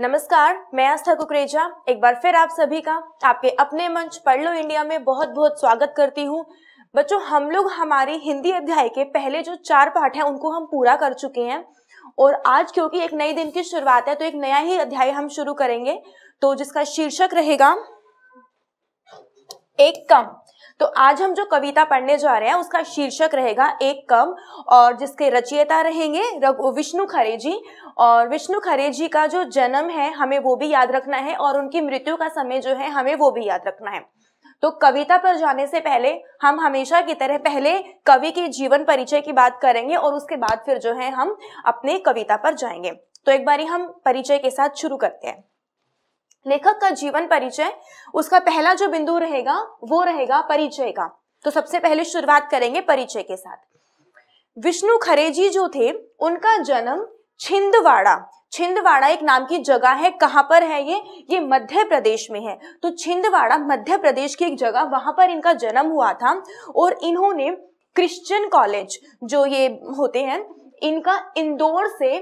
नमस्कार मैं आस्था कुकरेजा एक बार फिर आप सभी का आपके अपने मंच पढ़ लो इंडिया में बहुत बहुत स्वागत करती हूँ बच्चों हम लोग हमारी हिंदी अध्याय के पहले जो चार पाठ हैं उनको हम पूरा कर चुके हैं और आज क्योंकि एक नए दिन की शुरुआत है तो एक नया ही अध्याय हम शुरू करेंगे तो जिसका शीर्षक रहेगा एक कम तो आज हम जो कविता पढ़ने जा रहे हैं उसका शीर्षक रहेगा एक कम और जिसके रचयिता रहेंगे विष्णु खरे जी और विष्णु खरे जी का जो जन्म है हमें वो भी याद रखना है और उनकी मृत्यु का समय जो है हमें वो भी याद रखना है तो कविता पर जाने से पहले हम हमेशा की तरह पहले कवि के जीवन परिचय की बात करेंगे और उसके बाद फिर जो है हम अपने कविता पर जाएंगे तो एक बारी हम परिचय के साथ शुरू करते हैं लेखक का जीवन परिचय उसका पहला जो बिंदु रहेगा वो रहेगा परिचय का तो सबसे पहले शुरुआत करेंगे परिचय के साथ विष्णु खरेजी जो थे उनका जन्म छिंदवाड़ा छिंदवाड़ा एक नाम की जगह है कहाँ पर है ये ये मध्य प्रदेश में है तो छिंदवाड़ा मध्य प्रदेश की एक जगह वहां पर इनका जन्म हुआ था और इन्होंने क्रिश्चियन कॉलेज जो ये होते हैं इनका इंदौर से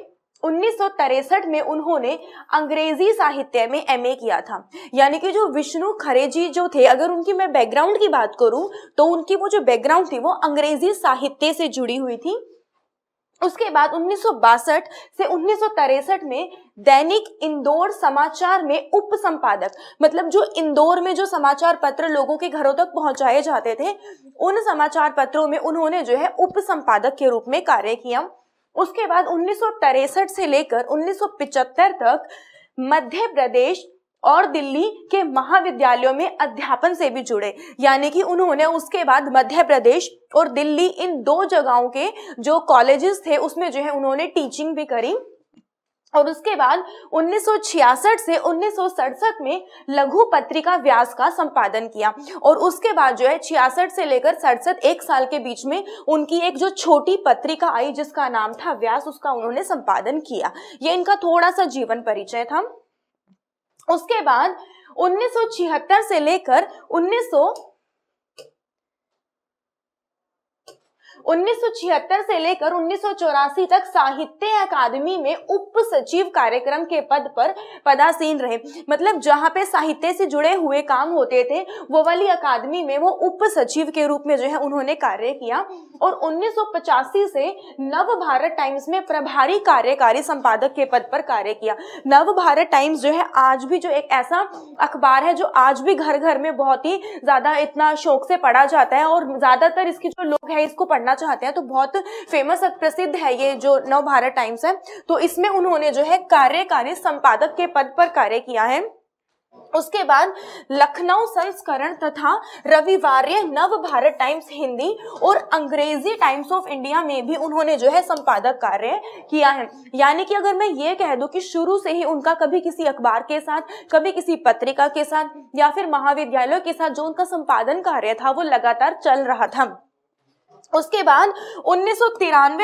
उन्नीस में उन्होंने अंग्रेजी साहित्य में एमए किया था यानी कि जो विष्णु खरे जी जो थे अगर उनकी मैं बैकग्राउंड की बात करूं तो उनकी वो जो बैकग्राउंड थी वो अंग्रेजी साहित्य से जुड़ी हुई थी उसके बाद उन्नीस से उन्नीस में दैनिक इंदौर समाचार में उप संपादक मतलब जो इंदौर में जो समाचार पत्र लोगों के घरों तक पहुंचाए जाते थे उन समाचार पत्रों में उन्होंने जो है उप संपादक के रूप में कार्य किया उसके बाद उन्नीस से लेकर उन्नीस तक मध्य प्रदेश और दिल्ली के महाविद्यालयों में अध्यापन से भी जुड़े यानी कि उन्होंने उसके बाद मध्य प्रदेश और दिल्ली इन दो जगहों के जो कॉलेजेस थे उसमें जो है उन्होंने टीचिंग भी करी और उसके बाद 1966 से उन्नीस में लघु पत्रिका व्यास का संपादन किया और उसके बाद जो है छियासठ से लेकर सड़सठ एक साल के बीच में उनकी एक जो छोटी पत्रिका आई जिसका नाम था व्यास उसका उन्होंने संपादन किया ये इनका थोड़ा सा जीवन परिचय था उसके बाद 1976 से लेकर 1900 1976 से लेकर उन्नीस तक साहित्य अकादमी में उप सचिव कार्यक्रम के पद पर पदासीन रहे मतलब जहां पे साहित्य से जुड़े हुए काम होते थे वो वाली अकादमी में वो उप सचिव के रूप में जो है उन्होंने कार्य किया और 1985 से नव भारत टाइम्स में प्रभारी कार्यकारी संपादक के पद पर कार्य किया नव भारत टाइम्स जो है आज भी जो एक ऐसा अखबार है जो आज भी घर घर में बहुत ही ज्यादा इतना शौक से पढ़ा जाता है और ज्यादातर इसके जो लोग है इसको पढ़ना करना चाहते हैं तो बहुत फेमस प्रसिद्ध है ये जो नव भारत टाइम्स है तो इसमें उन्होंने जो है कार्यकारी संपादक के पद पर कार्य किया है उसके बाद लखनऊ संस्करण तथा रविवार नव भारत टाइम्स हिंदी और अंग्रेजी टाइम्स ऑफ इंडिया में भी उन्होंने जो है संपादक कार्य किया है यानी कि अगर मैं ये कह दूं कि शुरू से ही उनका कभी किसी अखबार के साथ कभी किसी पत्रिका के साथ या फिर महाविद्यालयों के साथ जो उनका संपादन कार्य था वो लगातार चल रहा था उसके बाद उन्नीस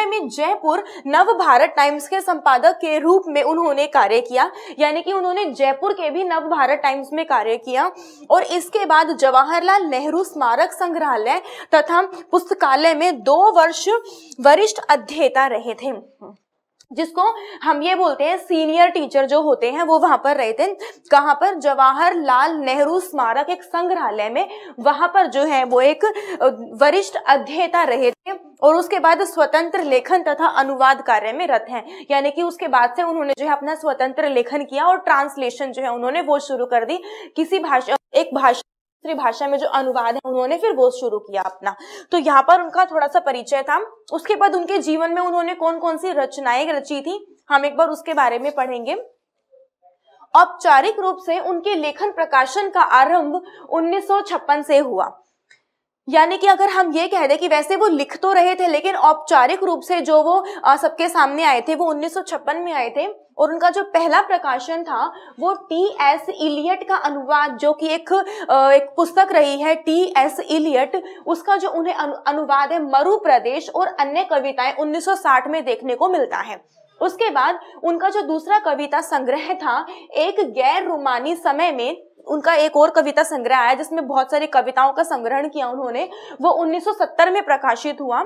में जयपुर नव भारत टाइम्स के संपादक के रूप में उन्होंने कार्य किया यानी कि उन्होंने जयपुर के भी नव भारत टाइम्स में कार्य किया और इसके बाद जवाहरलाल नेहरू स्मारक संग्रहालय तथा पुस्तकालय में दो वर्ष वरिष्ठ अध्येता रहे थे जिसको हम ये बोलते हैं सीनियर टीचर जो होते हैं वो वहां पर रहे थे कहाँ पर जवाहरलाल नेहरू स्मारक एक संग्रहालय में वहां पर जो है वो एक वरिष्ठ अध्येता रहे थे और उसके बाद स्वतंत्र लेखन तथा अनुवाद कार्य में रत हैं यानी कि उसके बाद से उन्होंने जो है अपना स्वतंत्र लेखन किया और ट्रांसलेशन जो है उन्होंने वो शुरू कर दी किसी भाषा एक भाषा दूसरी भाषा में जो अनुवाद है उन्होंने फिर वो शुरू किया अपना तो यहाँ पर उनका थोड़ा सा परिचय था उसके बाद उनके जीवन में उन्होंने कौन कौन सी रचनाएं रची थी हम एक बार उसके बारे में पढ़ेंगे औपचारिक रूप से उनके लेखन प्रकाशन का आरंभ उन्नीस से हुआ यानी कि अगर हम ये कह दें कि वैसे वो लिख तो रहे थे लेकिन औपचारिक रूप से जो वो सबके सामने आए थे वो 1956 में आए थे और उनका जो पहला प्रकाशन था वो टी एस इलियट का अनुवाद जो कि एक एक पुस्तक रही है टी एस इलियट उसका जो उन्हें अनुवाद है मरु प्रदेश और अन्य कविताएं 1960 में देखने को मिलता है उसके बाद उनका जो दूसरा कविता संग्रह था एक गैर रोमानी समय में उनका एक और कविता संग्रह आया जिसमें बहुत सारी कविताओं का संग्रहण किया उन्होंने वो 1970 में प्रकाशित हुआ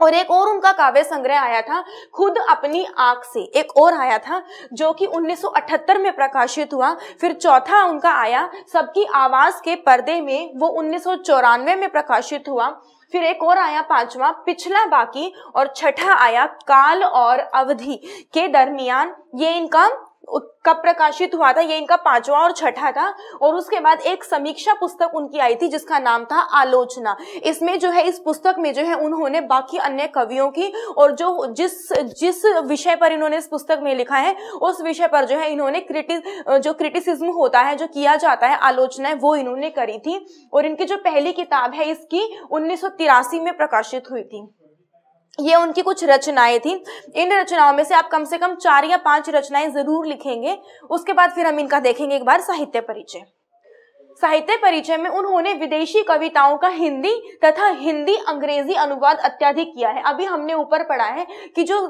और एक और उनका काव्य संग्रह आया था खुद अपनी आंख से एक और आया था जो कि 1978 में प्रकाशित हुआ फिर चौथा उनका आया सबकी आवाज के पर्दे में वो उन्नीस में प्रकाशित हुआ फिर एक और आया पांचवा पिछला बाकी और छठा आया काल और अवधि के दरमियान ये इनका कब प्रकाशित हुआ था ये इनका पांचवा और छठा था और उसके बाद एक समीक्षा पुस्तक उनकी आई थी जिसका नाम था आलोचना इसमें जो है इस पुस्तक में जो है उन्होंने बाकी अन्य कवियों की और जो जिस जिस विषय पर इन्होंने इस पुस्तक में लिखा है उस विषय पर जो है इन्होंने क्रिटि जो क्रिटिसिज्म होता है जो किया जाता है आलोचना वो इन्होंने करी थी और इनकी जो पहली किताब है इसकी उन्नीस में प्रकाशित हुई थी ये उनकी कुछ रचनाएं थी इन रचनाओं में से आप कम से कम चार या पांच रचनाएं जरूर लिखेंगे उसके बाद फिर हम इनका देखेंगे एक बार साहित्य परिचय साहित्य परिचय में उन्होंने विदेशी कविताओं का हिंदी तथा हिंदी अंग्रेजी अनुवाद अत्याधिक किया है अभी हमने ऊपर पढ़ा है कि जो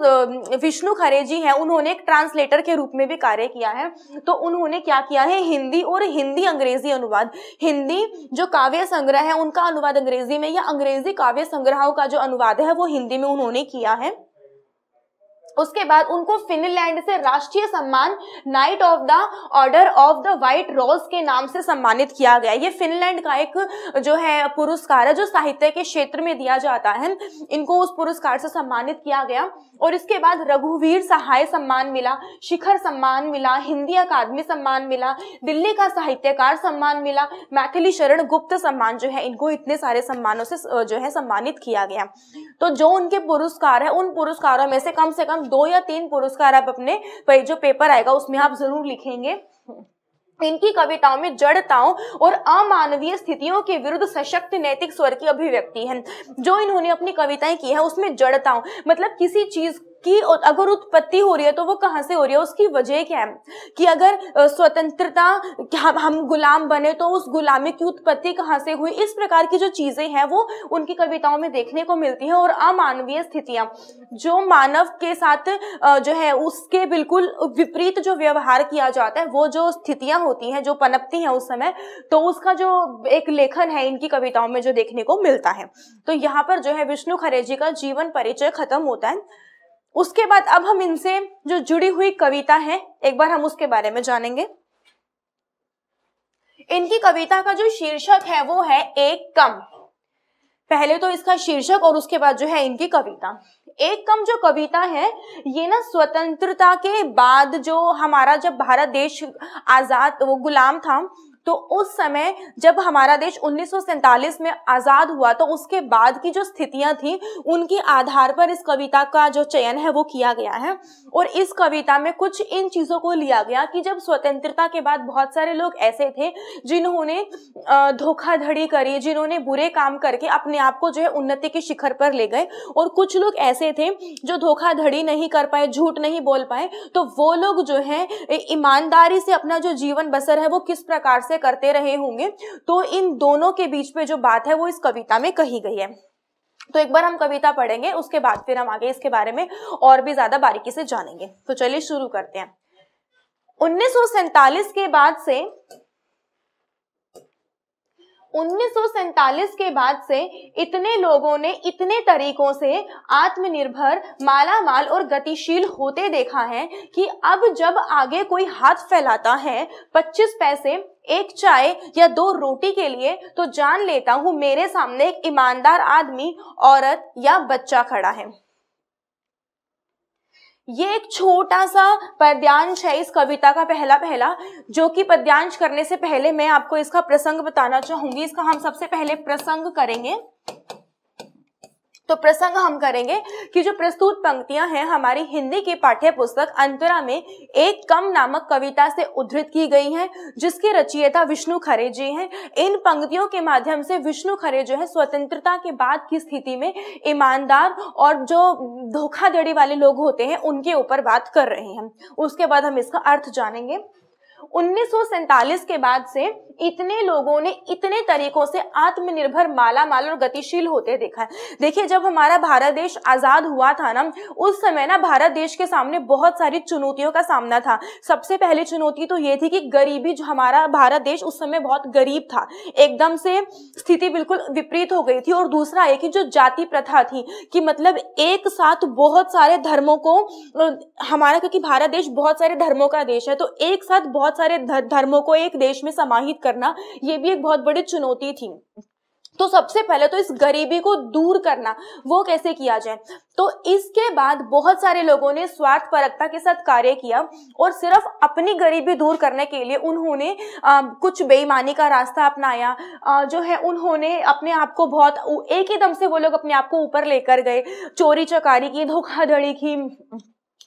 विष्णु खरे जी हैं उन्होंने एक ट्रांसलेटर के रूप में भी कार्य किया है तो उन्होंने क्या किया है हिंदी और हिंदी अंग्रेजी अनुवाद हिंदी जो काव्य संग्रह है उनका अनुवाद अंग्रेजी में या अंग्रेजी काव्य संग्रहों का जो अनुवाद है वो हिंदी में उन्होंने किया है उसके बाद उनको फिनलैंड से राष्ट्रीय सम्मान knight of the order of the white rose के नाम से सम्मानित किया गया ये फिनलैंड का एक जो है पुरस्कार है जो साहित्य के क्षेत्र में दिया जाता है इनको उस पुरस्कार से सम्मानित किया गया और इसके बाद रघुवीर सहाय सम्मान मिला शिखर सम्मान मिला हिंदी अकादमी सम्मान मिला दिल्ली का साहित्यकार सम्मान मिला मैथिली शरण गुप्त सम्मान जो है इनको इतने सारे सम्मानों से जो है सम्मानित किया गया तो जो उनके पुरस्कार है उन पुरस्कारों में से कम से कम दो या तीन पुरस्कार आप अपने जो पेपर आएगा उसमें आप जरूर लिखेंगे इनकी कविताओं में जड़ताओं और अमानवीय स्थितियों के विरुद्ध सशक्त नैतिक स्वर की अभिव्यक्ति है जो इन्होंने अपनी कविताएं की है उसमें जड़ताओं मतलब किसी चीज कि अगर उत्पत्ति हो रही है तो वो कहाँ से हो रही है उसकी वजह क्या है कि अगर स्वतंत्रता हम, हम गुलाम बने तो उस गुलामी की उत्पत्ति कहाँ से हुई इस प्रकार की जो चीजें हैं वो उनकी कविताओं में देखने को मिलती हैं और अमानवीय स्थितियां जो मानव के साथ जो है उसके बिल्कुल विपरीत जो व्यवहार किया जाता है वो जो स्थितियां होती हैं जो पनपती हैं उस समय तो उसका जो एक लेखन है इनकी कविताओं में जो देखने को मिलता है तो यहाँ पर जो है विष्णु खरे जी का जीवन परिचय खत्म होता है उसके बाद अब हम इनसे जो जुड़ी हुई कविता है एक बार हम उसके बारे में जानेंगे इनकी कविता का जो शीर्षक है वो है एक कम पहले तो इसका शीर्षक और उसके बाद जो है इनकी कविता एक कम जो कविता है ये ना स्वतंत्रता के बाद जो हमारा जब भारत देश आजाद वो गुलाम था तो उस समय जब हमारा देश उन्नीस में आज़ाद हुआ तो उसके बाद की जो स्थितियां थी उनके आधार पर इस कविता का जो चयन है वो किया गया है और इस कविता में कुछ इन चीज़ों को लिया गया कि जब स्वतंत्रता के बाद बहुत सारे लोग ऐसे थे जिन्होंने धोखाधड़ी करी जिन्होंने बुरे काम करके अपने आप को जो है उन्नति के शिखर पर ले गए और कुछ लोग ऐसे थे जो धोखाधड़ी नहीं कर पाए झूठ नहीं बोल पाए तो वो लोग जो है ईमानदारी से अपना जो जीवन बसर है वो किस प्रकार से से करते रहे होंगे तो इन दोनों के बीच में जो बात है वो इस कविता में कही गई है तो एक बार हम कविता पढ़ेंगे उसके बाद फिर हम आगे इसके बारे में और भी ज्यादा बारीकी से जानेंगे तो चलिए शुरू करते हैं उन्नीस के बाद से 1947 के बाद से इतने लोगों ने इतने तरीकों से आत्मनिर्भर माला माल और गतिशील होते देखा है कि अब जब आगे कोई हाथ फैलाता है 25 पैसे एक चाय या दो रोटी के लिए तो जान लेता हूँ मेरे सामने एक ईमानदार आदमी औरत या बच्चा खड़ा है ये एक छोटा सा पद्यांश है इस कविता का पहला पहला जो कि पद्यांश करने से पहले मैं आपको इसका प्रसंग बताना चाहूंगी इसका हम सबसे पहले प्रसंग करेंगे तो प्रसंग हम करेंगे कि जो प्रस्तुत पंक्तियां हैं हमारी हिंदी की पाठ्य पुस्तक अंतरा में एक कम नामक कविता से उद्धृत की गई हैं जिसके रचयिता विष्णु खरे जी हैं इन पंक्तियों के माध्यम से विष्णु खरे जो है स्वतंत्रता के बाद की स्थिति में ईमानदार और जो धोखाधड़ी वाले लोग होते हैं उनके ऊपर बात कर रहे हैं उसके बाद हम इसका अर्थ जानेंगे उन्नीस के बाद से इतने लोगों ने इतने तरीकों से आत्मनिर्भर माला माल और गतिशील होते देखा है देखिए जब हमारा भारत देश आजाद हुआ था ना उस समय ना भारत देश के सामने बहुत सारी चुनौतियों का सामना था सबसे पहली चुनौती तो ये थी कि गरीबी जो हमारा भारत देश उस समय बहुत गरीब था एकदम से स्थिति बिल्कुल विपरीत हो गई थी और दूसरा है कि जो जाति प्रथा थी कि मतलब एक साथ बहुत सारे धर्मों को हमारा क्योंकि भारत देश बहुत सारे धर्मों का देश है तो एक साथ बहुत सारे धर्मों को एक देश में समाहित करना ये भी एक बहुत बड़ी चुनौती थी तो सबसे पहले तो इस गरीबी को दूर करना वो कैसे किया जाए तो इसके बाद बहुत सारे लोगों ने स्वार्थ परकता के साथ कार्य किया और सिर्फ अपनी गरीबी दूर करने के लिए उन्होंने आ, कुछ बेईमानी का रास्ता अपनाया आ, जो है उन्होंने अपने आप को बहुत एक ही दम से वो लोग अपने आप को ऊपर लेकर गए चोरी चकारी की धोखाधड़ी की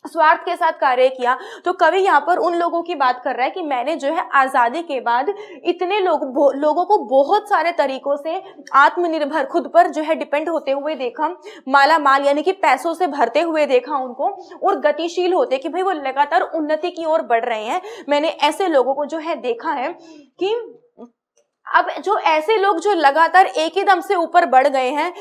स्वार्थ के साथ कार्य किया तो कवि यहाँ पर उन लोगों की बात कर रहा है कि मैंने जो है आज़ादी के बाद इतने लोग लोगों को बहुत सारे तरीकों से आत्मनिर्भर खुद पर जो है डिपेंड होते हुए देखा माला माल यानी कि पैसों से भरते हुए देखा उनको और गतिशील होते कि भाई वो लगातार उन्नति की ओर बढ़ रहे हैं मैंने ऐसे लोगों को जो है देखा है कि अब जो ऐसे लोग जो लगातार एक ही दम से ऊपर बढ़ गए हैं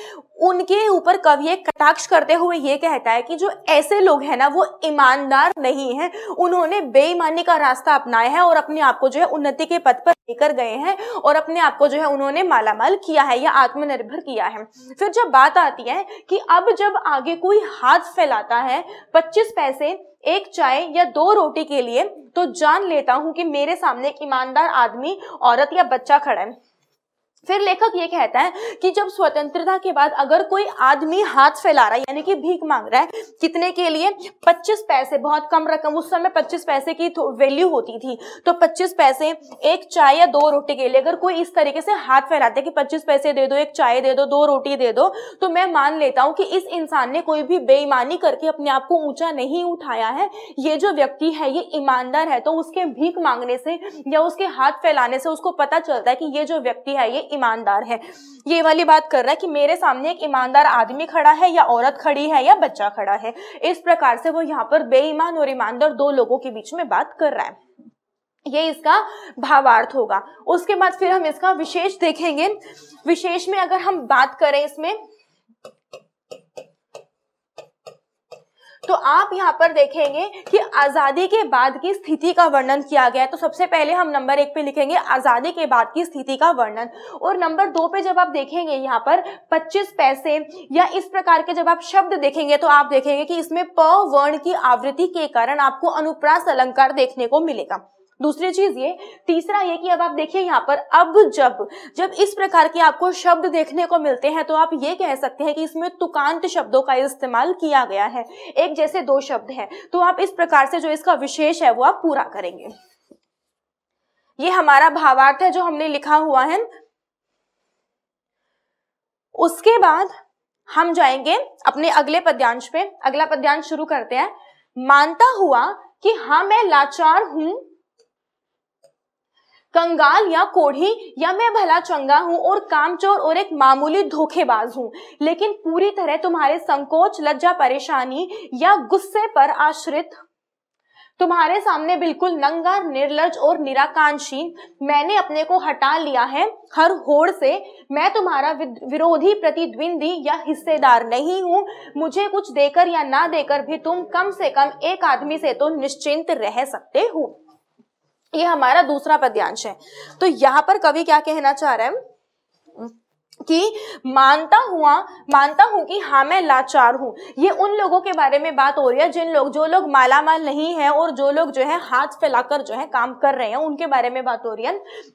उनके ऊपर कवि एक कटाक्ष करते हुए ये कहता है कि जो ऐसे लोग हैं ना वो ईमानदार नहीं हैं उन्होंने बेईमानी का रास्ता अपनाया है और अपने आप को जो है उन्नति के पथ पर लेकर गए हैं और अपने आप को जो है उन्होंने मालामाल किया है या आत्मनिर्भर किया है फिर जब बात आती है कि अब जब आगे कोई हाथ फैलाता है पच्चीस पैसे एक चाय या दो रोटी के लिए तो जान लेता हूं कि मेरे सामने एक ईमानदार आदमी औरत या बच्चा खड़ा है फिर लेखक ये कहता है कि जब स्वतंत्रता के बाद अगर कोई आदमी हाथ फैला रहा है यानी कि भीख मांग रहा है कितने के लिए 25 पैसे बहुत कम रकम उस समय 25 पैसे की वैल्यू होती थी तो 25 पैसे एक चाय या दो रोटी के लिए अगर कोई इस तरीके से हाथ फैलाते कि 25 पैसे दे दो एक चाय दे दो दो रोटी दे दो तो मैं मान लेता हूं कि इस इंसान ने कोई भी बेईमानी करके अपने आप को ऊंचा नहीं उठाया है ये जो व्यक्ति है ये ईमानदार है तो उसके भीख मांगने से या उसके हाथ फैलाने से उसको पता चलता है कि ये जो व्यक्ति है ये ईमानदार है ये वाली बात कर रहा है कि मेरे सामने एक ईमानदार आदमी खड़ा है या औरत खड़ी है या बच्चा खड़ा है इस प्रकार से वो यहाँ पर बेईमान और ईमानदार दो लोगों के बीच में बात कर रहा है ये इसका भावार्थ होगा उसके बाद फिर हम इसका विशेष देखेंगे विशेष में अगर हम बात करें इसमें तो आप यहाँ पर देखेंगे कि आज़ादी के बाद की स्थिति का वर्णन किया गया है तो सबसे पहले हम नंबर एक पे लिखेंगे आज़ादी के बाद की स्थिति का वर्णन और नंबर दो पे जब आप देखेंगे यहाँ पर 25 पैसे या इस प्रकार के जब आप शब्द देखेंगे तो आप देखेंगे कि इसमें प वर्ण की आवृत्ति के कारण आपको अनुप्रास अलंकार देखने को मिलेगा दूसरी चीज ये तीसरा ये कि अब आप देखिए यहाँ पर अब जब जब इस प्रकार के आपको शब्द देखने को मिलते हैं तो आप ये कह सकते हैं कि इसमें तुकांत शब्दों का इस्तेमाल किया गया है एक जैसे दो शब्द हैं तो आप इस प्रकार से जो इसका विशेष है वो आप पूरा करेंगे ये हमारा भावार्थ है जो हमने लिखा हुआ है उसके बाद हम जाएंगे अपने अगले पद्यांश पे अगला पद्यांश शुरू करते हैं मानता हुआ कि हाँ मैं लाचार हूं कंगाल या कोढ़ी या मैं भला चंगा हूँ और कामचोर और एक मामूली धोखेबाज हूँ लेकिन पूरी तरह तुम्हारे संकोच लज्जा परेशानी या गुस्से पर आश्रित तुम्हारे सामने बिल्कुल नंगा निर्लज और निराकांक्षी मैंने अपने को हटा लिया है हर होड़ से मैं तुम्हारा विरोधी प्रतिद्वंदी या हिस्सेदार नहीं हूँ मुझे कुछ देकर या ना देकर भी तुम कम से कम एक आदमी से तो निश्चिंत रह सकते हो ये हमारा दूसरा पद्यांश है तो यहाँ पर कवि क्या कहना चाह रहे हैं कि मानता हुआ मानता हूं कि हाँ मैं लाचार हूं ये उन लोगों के बारे में बात हो रही है जिन लोग जो लोग माला माल नहीं है और जो लोग जो है हाथ फैलाकर जो है काम कर रहे हैं उनके बारे में बात हो रही है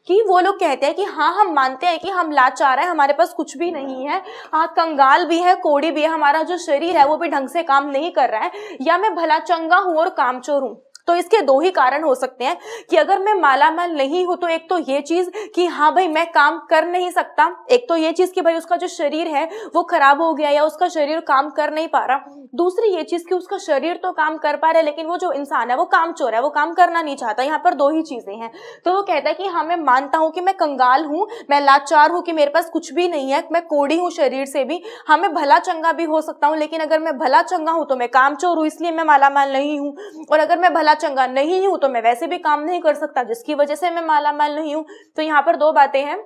कि वो लोग कहते हैं कि हाँ हम मानते हैं कि हम लाचार है हमारे पास कुछ भी नहीं है हाँ कंगाल भी है कोड़ी भी है हमारा जो शरीर है वो भी ढंग से काम नहीं कर रहा है या मैं भला चंगा हूं और कामचोर हूं तो इसके दो ही कारण हो सकते हैं कि अगर मैं माला माल नहीं हूं तो एक तो ये चीज कि हाँ भाई मैं काम कर नहीं सकता एक तो ये चीज कि भाई उसका जो शरीर है वो खराब हो गया या उसका शरीर काम कर नहीं पा रहा दूसरी ये चीज कि उसका शरीर तो काम कर पा रहा है लेकिन वो जो इंसान है वो काम चोर है वो काम करना नहीं चाहता यहाँ पर दो ही चीजें हैं तो वो कहता है कि हाँ मैं मानता हूँ कि मैं कंगाल हूँ मैं लाचार हूँ कि मेरे पास कुछ भी नहीं है मैं कोड़ी हूँ शरीर से भी हाँ मैं भला चंगा भी हो सकता हूँ लेकिन अगर मैं भला चंगा हूँ तो मैं काम चोर हूँ इसलिए मैं माला माल नहीं हूँ और अगर मैं भला चंगा नहीं हूं तो मैं वैसे भी काम नहीं कर सकता जिसकी वजह से मैं माला माल नहीं हूं तो यहाँ पर दो बातें हैं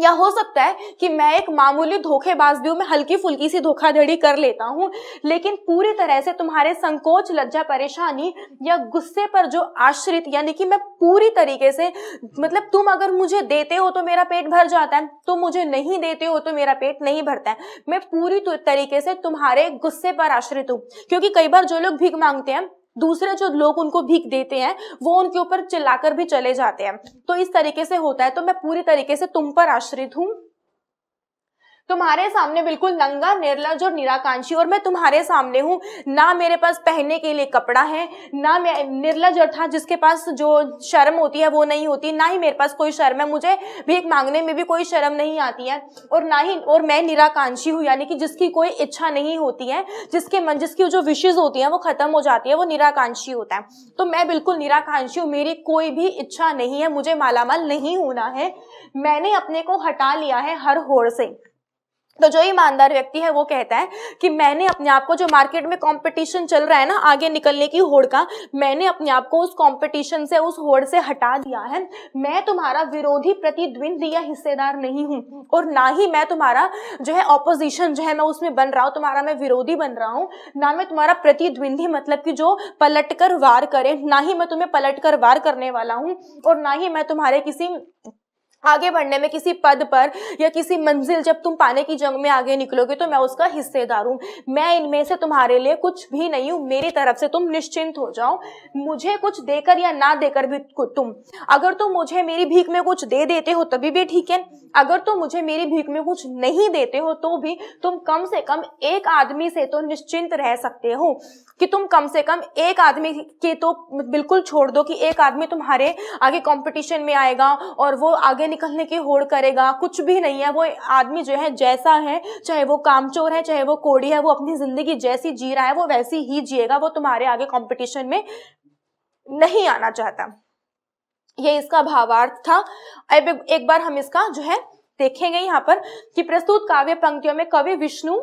या हो सकता है कि मैं एक मामूली धोखेबाज भी हूं मैं हल्की फुल्की सी धोखाधड़ी कर लेता हूं लेकिन पूरी तरह से तुम्हारे संकोच लज्जा परेशानी या गुस्से पर जो आश्रित यानी कि मैं पूरी तरीके से मतलब तुम अगर मुझे देते हो तो मेरा पेट भर जाता है तुम मुझे नहीं देते हो तो मेरा पेट नहीं भरता है मैं पूरी तरीके से तुम्हारे गुस्से पर आश्रित हूँ क्योंकि कई बार जो लोग भीख मांगते हैं दूसरे जो लोग उनको भीख देते हैं वो उनके ऊपर चिल्लाकर भी चले जाते हैं तो इस तरीके से होता है तो मैं पूरी तरीके से तुम पर आश्रित हूँ तुम्हारे सामने बिल्कुल नंगा निर्लज और निराकांक्षी और मैं तुम्हारे सामने हूँ ना मेरे पास पहनने के लिए कपड़ा है ना मैं निर्लज अर्थात जिसके पास जो शर्म होती है वो नहीं होती ना ही मेरे पास कोई शर्म है मुझे भीख मांगने में भी कोई शर्म नहीं आती है और ना ही और मैं निराकांक्षी हूँ यानी कि जिसकी कोई इच्छा नहीं होती है जिसके मन जिसकी जो विशेज होती है वो खत्म हो जाती है वो निराकांक्षी होता है तो मैं बिल्कुल निराकांक्षी हूँ मेरी कोई भी इच्छा नहीं है मुझे मालामाल नहीं होना है मैंने अपने को हटा लिया है हर होड़ से तो जो ईमानदार व्यक्ति है वो कहता है कि मैंने अपने आप को जो मार्केट में कंपटीशन चल रहा है ना आगे निकलने की होड़ का मैंने अपने आप को उस कंपटीशन से उस होड़ से हटा दिया है मैं तुम्हारा विरोधी प्रतिद्वंदी या हिस्सेदार नहीं हूँ और ना ही मैं तुम्हारा जो है ऑपोजिशन जो है मैं उसमें बन रहा हूँ तुम्हारा मैं विरोधी बन रहा हूँ ना मैं तुम्हारा प्रतिद्वंदी मतलब कि जो पलट कर वार करे ना ही मैं तुम्हें पलट कर वार करने वाला हूँ और ना ही मैं तुम्हारे किसी आगे बढ़ने में किसी पद पर या किसी मंजिल जब तुम पाने की जंग में आगे निकलोगे तो मैं उसका हिस्सेदार हूं मैं इनमें से तुम्हारे लिए कुछ भी नहीं हूं मेरी तरफ से तुम निश्चिंत हो जाओ मुझे कुछ देकर या ना देकर भी तुम अगर तुम मुझे मेरी भीख में कुछ दे देते हो तभी भी ठीक है अगर तुम मुझे मेरी भीख में कुछ नहीं देते हो तो भी तुम कम से कम एक आदमी से तो निश्चिंत रह सकते हो कि तुम कम से कम एक आदमी के तो बिल्कुल छोड़ दो कि एक आदमी तुम्हारे आगे कॉम्पिटिशन में आएगा और वो आगे निकलने की होड़ करेगा कुछ भी नहीं है वो आदमी जो है जैसा है चाहे वो कामचोर है चाहे वो कोड़ी है वो अपनी ज़िंदगी जैसी जी रहा है वो वैसी ही जिएगा वो तुम्हारे आगे कॉम्पिटिशन में नहीं आना चाहता ये इसका भावार्थ था अब एक बार हम इसका जो है देखेंगे यहाँ पर कि प्रस्तुत काव्य पंक्तियों में कवि विष्णु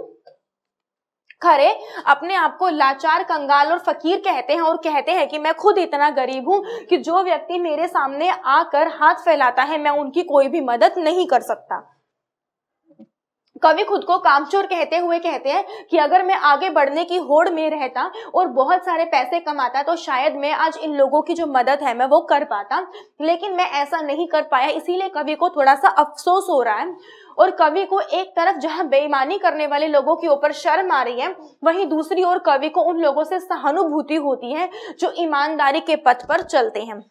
खरे अपने आप को लाचार कंगाल और फकीर कहते हैं और कहते हैं कि मैं खुद इतना गरीब हूं कि जो व्यक्ति मेरे सामने आकर हाथ फैलाता है मैं उनकी कोई भी मदद नहीं कर सकता कवि खुद को कामचोर कहते हुए कहते हैं कि अगर मैं आगे बढ़ने की होड़ में रहता और बहुत सारे पैसे कमाता तो शायद मैं आज इन लोगों की जो मदद है मैं वो कर पाता लेकिन मैं ऐसा नहीं कर पाया इसीलिए कवि को थोड़ा सा अफसोस हो रहा है और कवि को एक तरफ जहां बेईमानी करने वाले लोगों के ऊपर शर्म आ रही है वहीं दूसरी ओर कवि को उन लोगों से सहानुभूति होती है जो ईमानदारी के पथ पर चलते हैं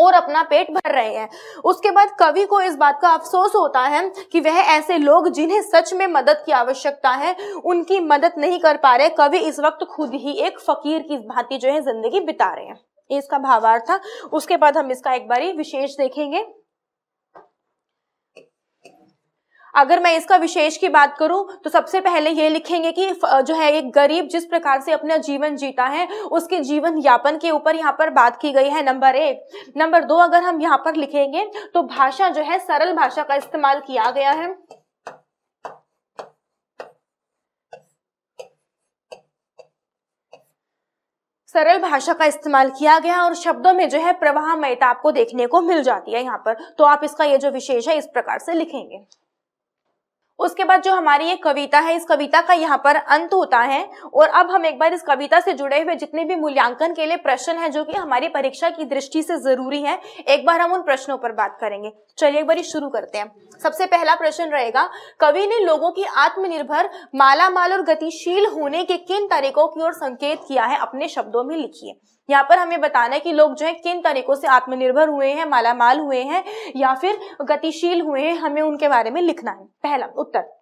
और अपना पेट भर रहे हैं उसके बाद कवि को इस बात का अफसोस होता है कि वह ऐसे लोग जिन्हें सच में मदद की आवश्यकता है उनकी मदद नहीं कर पा रहे कवि इस वक्त खुद ही एक फकीर की भांति जो है जिंदगी बिता रहे हैं इसका भावार्थ था उसके बाद हम इसका एक बारी विशेष देखेंगे अगर मैं इसका विशेष की बात करूं तो सबसे पहले ये लिखेंगे कि जो है एक गरीब जिस प्रकार से अपना जीवन जीता है उसके जीवन यापन के ऊपर यहाँ पर बात की गई है नंबर एक नंबर दो अगर हम यहाँ पर लिखेंगे तो भाषा जो है सरल भाषा का इस्तेमाल किया गया है सरल भाषा का इस्तेमाल किया गया और शब्दों में जो है प्रवाह आपको देखने को मिल जाती है यहाँ पर तो आप इसका ये जो विशेष है इस प्रकार से लिखेंगे उसके बाद जो हमारी ये कविता है इस कविता का यहाँ पर अंत होता है और अब हम एक बार इस कविता से जुड़े हुए जितने भी मूल्यांकन के लिए प्रश्न है जो कि हमारी परीक्षा की दृष्टि से जरूरी है एक बार हम उन प्रश्नों पर बात करेंगे चलिए एक बार शुरू करते हैं सबसे पहला प्रश्न रहेगा कवि ने लोगों की आत्मनिर्भर माला माल और गतिशील होने के किन तरीकों की ओर संकेत किया है अपने शब्दों में लिखिए यहाँ पर हमें बताना है कि लोग जो है किन तरीकों से आत्मनिर्भर हुए हैं मालामाल हुए हैं या फिर गतिशील हुए हैं हमें उनके बारे में लिखना है पहला उत्तर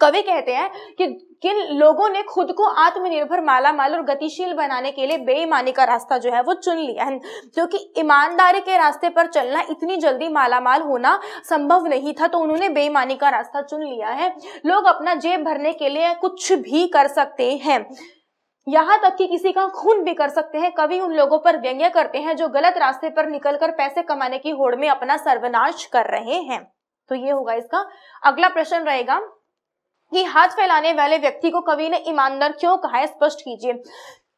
कवि कहते हैं कि किन लोगों ने खुद को आत्मनिर्भर माला माल और गतिशील बनाने के लिए बेईमानी का रास्ता जो है वो चुन लिया है क्योंकि ईमानदारी के रास्ते पर चलना इतनी जल्दी माला माल होना संभव नहीं था तो उन्होंने बेईमानी का रास्ता चुन लिया है लोग अपना जेब भरने के लिए कुछ भी कर सकते हैं यहाँ तक कि किसी का खून भी कर सकते हैं कभी उन लोगों पर व्यंग्य करते हैं जो गलत रास्ते पर निकलकर पैसे कमाने की होड़ में अपना सर्वनाश कर रहे हैं तो ये होगा इसका अगला प्रश्न रहेगा कि हाथ फैलाने वाले व्यक्ति को कवि ने ईमानदार क्यों कहा है स्पष्ट कीजिए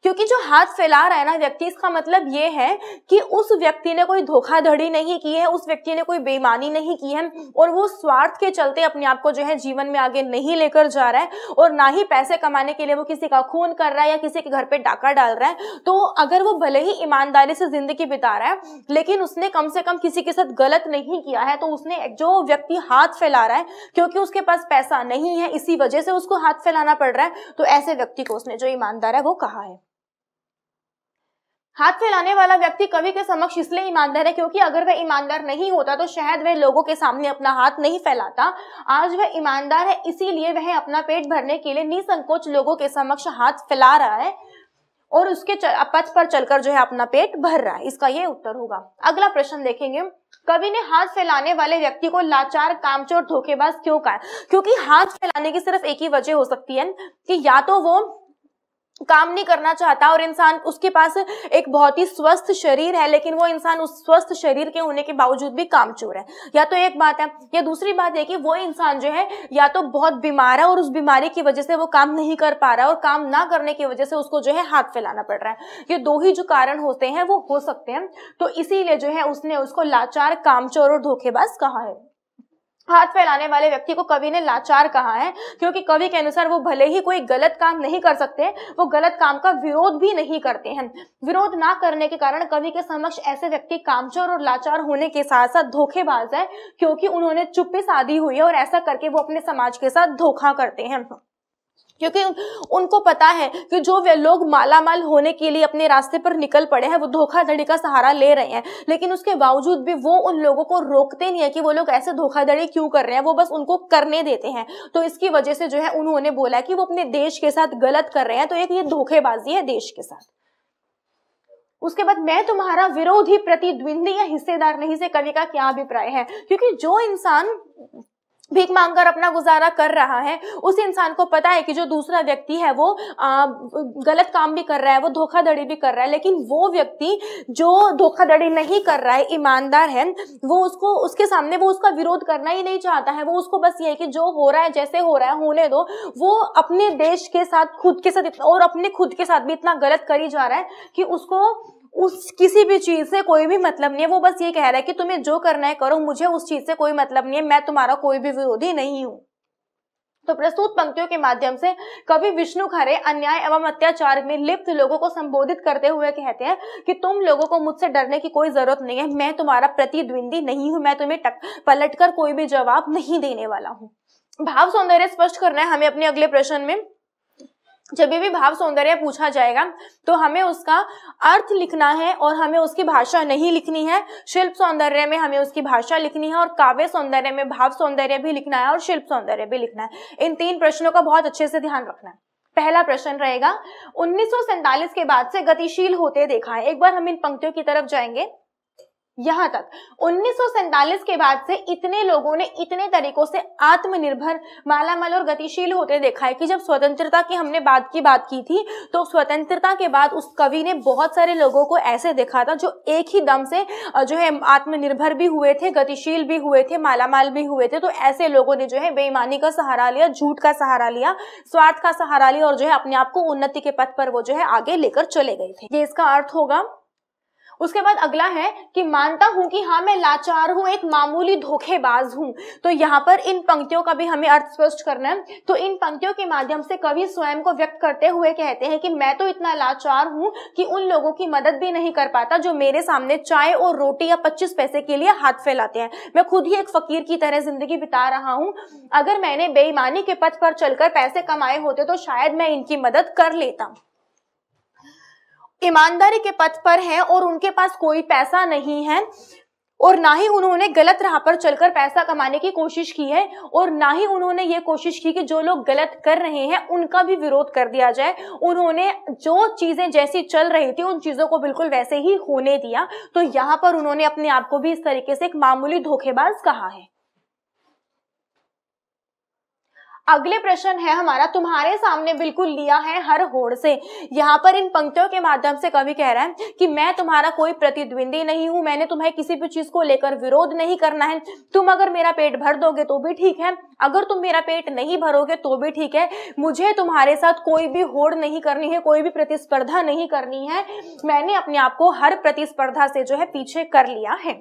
क्योंकि जो हाथ फैला रहा है ना व्यक्ति इसका मतलब ये है कि उस व्यक्ति ने कोई धोखाधड़ी नहीं की है उस व्यक्ति ने कोई बेईमानी नहीं की है और वो स्वार्थ के चलते अपने आप को जो है जीवन में आगे नहीं लेकर जा रहा है और ना ही पैसे कमाने के लिए वो किसी का खून कर रहा है या किसी के घर पर डाका डाल रहा है तो अगर वो भले ही ईमानदारी से जिंदगी बिता रहा है लेकिन उसने कम से कम किसी के साथ गलत नहीं किया है तो उसने जो व्यक्ति हाथ फैला रहा है क्योंकि उसके पास पैसा नहीं है इसी वजह से उसको हाथ फैलाना पड़ रहा है तो ऐसे व्यक्ति को उसने जो ईमानदार है वो कहा है हाथ फैलाने वाला व्यक्ति कवि के समक्ष इसलिए ईमानदार है क्योंकि अगर वह ईमानदार नहीं होता तो शायद वह लोगों के सामने अपना हाथ नहीं फैलाता आज वह ईमानदार है इसीलिए वह अपना पेट भरने के लिए निसंकोच लोगों के समक्ष हाथ फैला रहा है और उसके पथ पर चलकर जो है अपना पेट भर रहा है इसका ये उत्तर होगा अगला प्रश्न देखेंगे कवि ने हाथ फैलाने वाले व्यक्ति को लाचार कामचोर धोखेबाज क्यों कहा क्योंकि हाथ फैलाने की सिर्फ एक ही वजह हो सकती है कि या तो वो काम नहीं करना चाहता और इंसान उसके पास एक बहुत ही स्वस्थ शरीर है लेकिन वो इंसान उस स्वस्थ शरीर के होने के बावजूद भी कामचोर है या तो एक बात है या दूसरी बात है कि वो इंसान जो है या तो बहुत बीमार है और उस बीमारी की वजह से वो काम नहीं कर पा रहा और काम ना करने की वजह से उसको जो है हाथ फैलाना पड़ रहा है ये दो ही जो कारण होते हैं वो हो सकते हैं तो इसीलिए जो है उसने उसको लाचार कामचोर और धोखेबाज कहा है हाथ फैलाने वाले व्यक्ति को कवि ने लाचार कहा है क्योंकि कवि के अनुसार वो भले ही कोई गलत काम नहीं कर सकते वो गलत काम का विरोध भी नहीं करते हैं विरोध ना करने के कारण कवि के समक्ष ऐसे व्यक्ति कामचोर और लाचार होने के साथ साथ धोखेबाज है क्योंकि उन्होंने चुप्पी शादी हुई है और ऐसा करके वो अपने समाज के साथ धोखा करते हैं क्योंकि उनको पता है कि जो वे लोग माला माल होने के लिए अपने रास्ते पर निकल पड़े हैं वो धोखाधड़ी का सहारा ले रहे हैं लेकिन उसके बावजूद भी वो उन लोगों को रोकते नहीं है कि वो लोग ऐसे धोखाधड़ी क्यों कर रहे हैं वो बस उनको करने देते हैं तो इसकी वजह से जो है उन्होंने बोला कि वो अपने देश के साथ गलत कर रहे हैं तो एक ये धोखेबाजी है देश के साथ उसके बाद मैं तुम्हारा विरोधी प्रतिद्वंदी या हिस्सेदार नहीं से कवि का क्या अभिप्राय है क्योंकि जो इंसान भीख मांगकर अपना गुजारा कर रहा है उस इंसान को पता है कि जो दूसरा व्यक्ति है वो आ, गलत काम भी कर रहा है वो धोखाधड़ी भी कर रहा है लेकिन वो व्यक्ति जो धोखाधड़ी नहीं कर रहा है ईमानदार है वो उसको उसके सामने वो उसका विरोध करना ही नहीं चाहता है वो उसको बस ये है कि जो हो रहा है जैसे हो रहा है होने दो वो अपने देश के साथ खुद के साथ और अपने खुद के साथ भी इतना गलत करी जा रहा है कि उसको उस किसी भी चीज से कोई भी मतलब नहीं है वो बस ये कह रहा है कि तुम्हें जो करना है करो मुझे उस चीज से कोई मतलब नहीं है मैं तुम्हारा कोई भी विरोधी नहीं हूं तो प्रस्तुत पंक्तियों के माध्यम से कवि विष्णु खरे अन्याय एवं अत्याचार में लिप्त लोगों को संबोधित करते हुए कहते हैं कि तुम लोगों को मुझसे डरने की कोई जरूरत नहीं है मैं तुम्हारा प्रतिद्वंदी नहीं हूं मैं तुम्हें टक, पलट कर कोई भी जवाब नहीं देने वाला हूँ भाव सौंदर्य स्पष्ट करना है हमें अपने अगले प्रश्न में जब भी भाव सौंदर्य पूछा जाएगा तो हमें उसका अर्थ लिखना है और हमें उसकी भाषा नहीं लिखनी है शिल्प सौंदर्य में हमें उसकी भाषा लिखनी है और काव्य सौंदर्य में भाव सौंदर्य भी लिखना है और शिल्प सौंदर्य भी लिखना है इन तीन प्रश्नों का बहुत अच्छे से ध्यान रखना है पहला प्रश्न रहेगा उन्नीस के बाद से गतिशील होते देखा है एक बार हम इन पंक्तियों की तरफ जाएंगे यहां तक उन्नीस के बाद से इतने लोगों ने इतने तरीकों से आत्मनिर्भर मालामाल और गतिशील होते देखा है कि जब स्वतंत्रता की हमने बात की बात की थी तो स्वतंत्रता के बाद उस कवि ने बहुत सारे लोगों को ऐसे देखा था जो एक ही दम से जो है आत्मनिर्भर भी हुए थे गतिशील भी हुए थे मालामाल भी हुए थे तो ऐसे लोगों ने जो है बेईमानी का सहारा लिया झूठ का सहारा लिया स्वार्थ का सहारा लिया और जो है अपने आप को उन्नति के पथ पर वो जो है आगे लेकर चले गए थे ये इसका अर्थ होगा उसके बाद अगला है कि मानता हूं कि हाँ मैं लाचार हूं एक मामूली धोखेबाज हूं तो यहाँ पर इन पंक्तियों का भी हमें अर्थ स्पष्ट करना है तो इन पंक्तियों के माध्यम से कवि स्वयं को व्यक्त करते हुए कहते हैं कि मैं तो इतना लाचार हूं कि उन लोगों की मदद भी नहीं कर पाता जो मेरे सामने चाय और रोटी या पच्चीस पैसे के लिए हाथ फैलाते हैं मैं खुद ही एक फकीर की तरह जिंदगी बिता रहा हूं अगर मैंने बेईमानी के पथ पर चलकर पैसे कमाए होते तो शायद मैं इनकी मदद कर लेता ईमानदारी के पथ पर हैं और उनके पास कोई पैसा नहीं है और ना ही उन्होंने गलत राह पर चलकर पैसा कमाने की कोशिश की है और ना ही उन्होंने ये कोशिश की कि जो लोग गलत कर रहे हैं उनका भी विरोध कर दिया जाए उन्होंने जो चीज़ें जैसी चल रही थी उन चीज़ों को बिल्कुल वैसे ही होने दिया तो यहाँ पर उन्होंने अपने आप को भी इस तरीके से एक मामूली धोखेबाज कहा है अगले प्रश्न है हमारा तुम्हारे सामने बिल्कुल लिया है हर होड़ से यहाँ पर इन पंक्तियों के माध्यम से कवि कह रहा है कि मैं तुम्हारा कोई प्रतिद्वंदी नहीं हूं मैंने तुम्हें किसी भी चीज को लेकर विरोध नहीं करना है तुम अगर मेरा पेट भर दोगे तो भी ठीक है अगर तुम मेरा पेट नहीं भरोगे तो भी ठीक है मुझे तुम्हारे साथ कोई भी होड़ नहीं करनी है कोई भी प्रतिस्पर्धा नहीं करनी है मैंने अपने आप को हर प्रतिस्पर्धा से जो है पीछे कर लिया है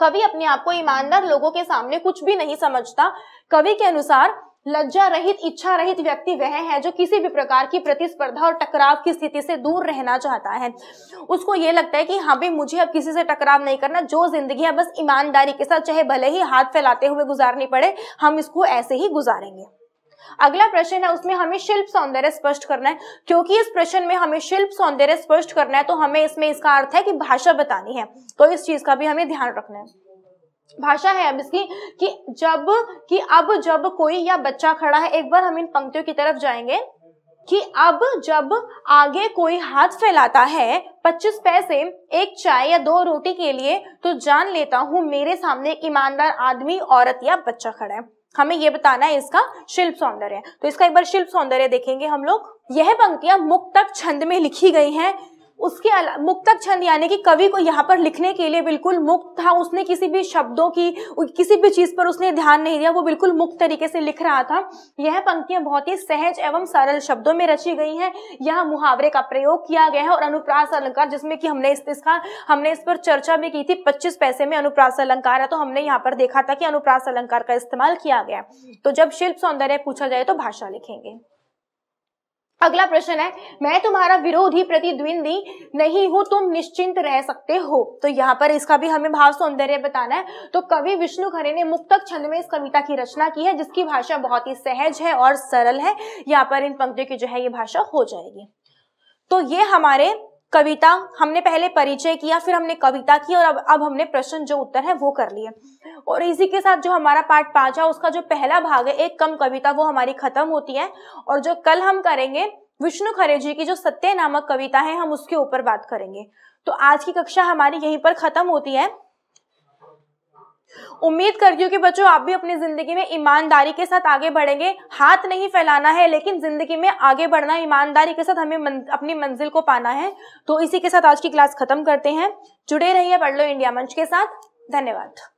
कवि अपने आप को ईमानदार लोगों के सामने कुछ भी नहीं समझता कवि के अनुसार लज्जा रहित इच्छा रहित व्यक्ति वह है जो किसी भी प्रकार की प्रतिस्पर्धा और टकराव की स्थिति से दूर रहना चाहता है उसको ये लगता है कि हाँ भाई मुझे अब किसी से टकराव नहीं करना जो जिंदगी है बस ईमानदारी के साथ चाहे भले ही हाथ फैलाते हुए गुजारनी पड़े हम इसको ऐसे ही गुजारेंगे अगला प्रश्न है उसमें हमें शिल्प सौंदर्य स्पष्ट करना है क्योंकि इस प्रश्न में हमें शिल्प सौंदर्य स्पष्ट करना है तो हमें इसमें इसका अर्थ है कि भाषा बतानी है तो इस चीज का भी हमें ध्यान रखना है भाषा है अब इसकी कि जब कि अब जब कोई या बच्चा खड़ा है एक बार हम इन पंक्तियों की तरफ जाएंगे कि अब जब आगे कोई हाथ फैलाता है 25 पैसे एक चाय या दो रोटी के लिए तो जान लेता हूँ मेरे सामने एक ईमानदार आदमी औरत या बच्चा खड़ा है हमें ये बताना है इसका शिल्प सौंदर्य तो इसका एक बार शिल्प सौंदर्य देखेंगे हम लोग यह पंक्तियां मुक्तक छंद में लिखी गई हैं उसके मुक्तक छंद यानी कि कवि को यहाँ पर लिखने के लिए बिल्कुल मुक्त था उसने किसी भी शब्दों की किसी भी चीज पर उसने ध्यान नहीं दिया वो बिल्कुल मुक्त तरीके से लिख रहा था यह पंक्तियां बहुत ही सहज एवं सरल शब्दों में रची गई हैं यह मुहावरे का प्रयोग किया गया है और अनुप्रास अलंकार जिसमें कि हमने इस इसका हमने इस पर चर्चा भी की थी पच्चीस पैसे में अनुप्रास अलंकार है तो हमने यहाँ पर देखा था कि अनुप्रास अलंकार का इस्तेमाल किया गया तो जब शिल्प सौंदर्य पूछा जाए तो भाषा लिखेंगे अगला प्रश्न है मैं तुम्हारा विरोधी प्रतिद्वंदी नहीं हूं तुम निश्चिंत रह सकते हो तो यहाँ पर इसका भी हमें भाव सौंदर्य बताना है तो कवि विष्णु खरे ने मुक्तक छंद में इस कविता की रचना की है जिसकी भाषा बहुत ही सहज है और सरल है यहाँ पर इन पंक्तियों की जो है ये भाषा हो जाएगी तो ये हमारे कविता हमने पहले परिचय किया फिर हमने कविता की और अब अब हमने प्रश्न जो उत्तर है वो कर लिए और इसी के साथ जो हमारा पार्ट पांच है उसका जो पहला भाग है एक कम कविता वो हमारी खत्म होती है और जो कल हम करेंगे विष्णु खरे जी की जो सत्य नामक कविता है हम उसके ऊपर बात करेंगे तो आज की कक्षा हमारी यहीं पर खत्म होती है उम्मीद करती हूँ कि बच्चों आप भी अपनी जिंदगी में ईमानदारी के साथ आगे बढ़ेंगे हाथ नहीं फैलाना है लेकिन जिंदगी में आगे बढ़ना ईमानदारी के साथ हमें मन, अपनी मंजिल को पाना है तो इसी के साथ आज की क्लास खत्म करते हैं जुड़े रहिए पढ़ लो इंडिया मंच के साथ धन्यवाद